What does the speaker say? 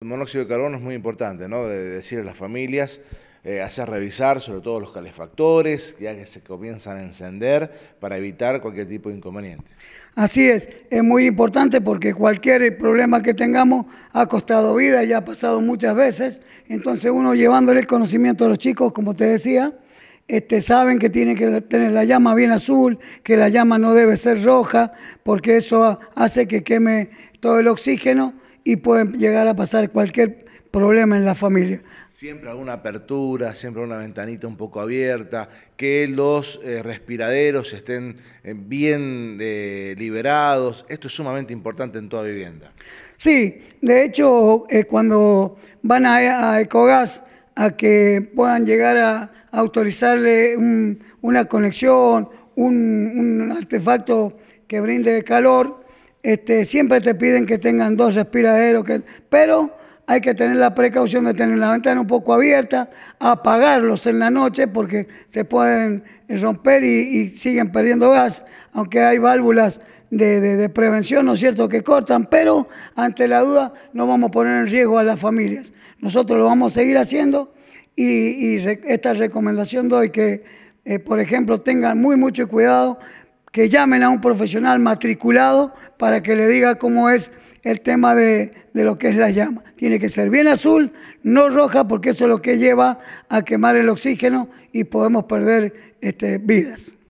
El monóxido de carbono es muy importante, ¿no? De decirle a las familias, eh, hacer revisar sobre todo los calefactores, ya que se comienzan a encender, para evitar cualquier tipo de inconveniente. Así es, es muy importante porque cualquier problema que tengamos ha costado vida, y ha pasado muchas veces, entonces uno llevándole el conocimiento a los chicos, como te decía, este, saben que tienen que tener la llama bien azul, que la llama no debe ser roja, porque eso hace que queme todo el oxígeno y pueden llegar a pasar cualquier problema en la familia. Siempre alguna apertura, siempre una ventanita un poco abierta, que los eh, respiraderos estén eh, bien eh, liberados. Esto es sumamente importante en toda vivienda. Sí, de hecho, cuando van a, Ecogas a que puedan llegar a, autorizarle una conexión, un artefacto que brinde calor, este, siempre te piden que tengan dos respiraderos, pero hay que tener la precaución de tener la ventana un poco abierta, apagarlos en la noche porque se pueden romper y, siguen perdiendo gas, aunque hay válvulas de, prevención, ¿no es cierto?, que cortan, pero ante la duda no vamos a poner en riesgo a las familias. Nosotros lo vamos a seguir haciendo y, esta recomendación doy que, eh, por ejemplo, tengan muy mucho cuidado que llamen a un profesional matriculado para que le diga cómo es el tema de, de, lo que es la llama. Tiene que ser bien azul, no roja, porque eso es lo que lleva a quemar el oxígeno y podemos perder este, vidas.